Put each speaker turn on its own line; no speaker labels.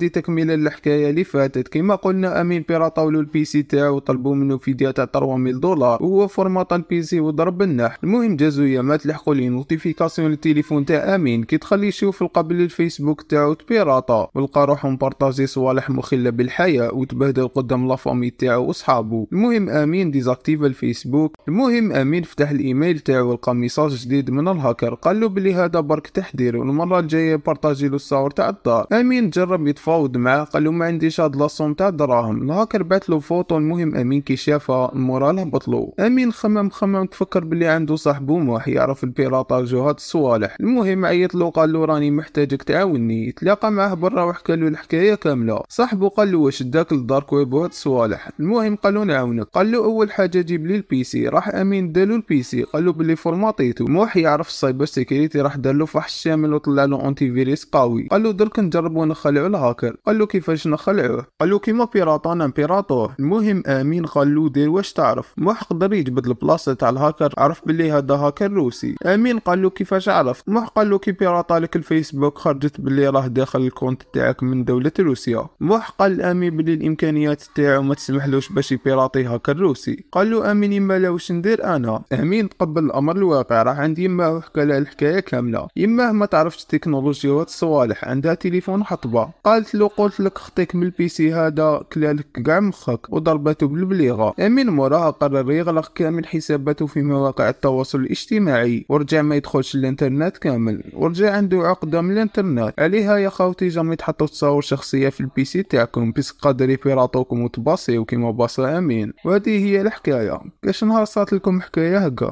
دي تكملة للحكاية اللي فاتت كما قلنا امين بيرا طاولو البيسي تاعو طلبوا منه فدية تاع 3000 دولار وهو فورماط البيسي وضرب النح المهم جازو يامات لحقوا لي نوتيفيكاسيون للتليفون تاع امين كي تخلي يشوف القبل الفيسبوك تاعو تبيراطا ولقى روحو مبارطاجي صوالح مخلة بالحياة وتبهدل قدام لافامي تاعو وصحابو المهم امين ديزاكتيف الفيسبوك المهم امين فتح الايميل تاعو لقى ميساج جديد من الهاكر قالو بلي هذا برك تحذير والمرة الجاية بارطاجي له الصور تاع الدار امين جرب يدفع تفاوض معاه قال له ما عنديش هاد لاصوم تاع دراهم الهاكر بعث له فوطو المهم امين كي شافها مورا لهبطلو امين خمم خمم تفكر بلي عنده صاحبو موح يعرف البيراطاج وهاد الصوالح المهم عيط له قال له راني محتاجك تعاوني تلاقى معاه برا وحكى له الحكايه كامله صاحبو قال له واش داك الدارك ويب وهاد الصوالح المهم قال له نعاونك قال له اول حاجه جيب لي البيسي راح امين دالو البيسي قال له بلي فورماطيتو موح يعرف السايبر سيكوريتي راح دارلو فحش شامل وطلع له انتي فيروس قوي قال له درك نجرب ونخلعو الهاكر الهاكر قال له كيفاش نخلعوه قال له كيما انا امبيراطور المهم امين قال له دير واش تعرف ما قدر يجبد البلاصه تاع الهاكر عرف بلي هذا هاكر روسي امين قال له كيفاش عرف مح قال له كي بيراطا لك الفيسبوك خرجت بلي راه داخل الكونت تاعك من دوله روسيا مح قال امين بلي الامكانيات تاعو ما تسمحلوش باش يبيراطي هاكر روسي قال له امين يما لا واش ندير انا امين تقبل الامر الواقع راح عند يماه وحكى له الحكايه كامله يماه ما تعرفش التكنولوجيا والصوالح عندها تليفون حطبه قال قالت له قلت لك خطيك من البيسي هذا كلالك كاع مخك وضربته بالبليغه امين موراها قرر يغلق كامل حساباته في مواقع التواصل الاجتماعي ورجع ما يدخلش الانترنت كامل ورجع عنده عقده من الانترنت عليها يا خاوتي جامي تحطوا تصاور شخصيه في البيسي تاعكم بس قادر يبيراطوكم وتباصيو كيما باصا امين وهذه هي الحكايه كاش نهار صارت لكم حكايه هكا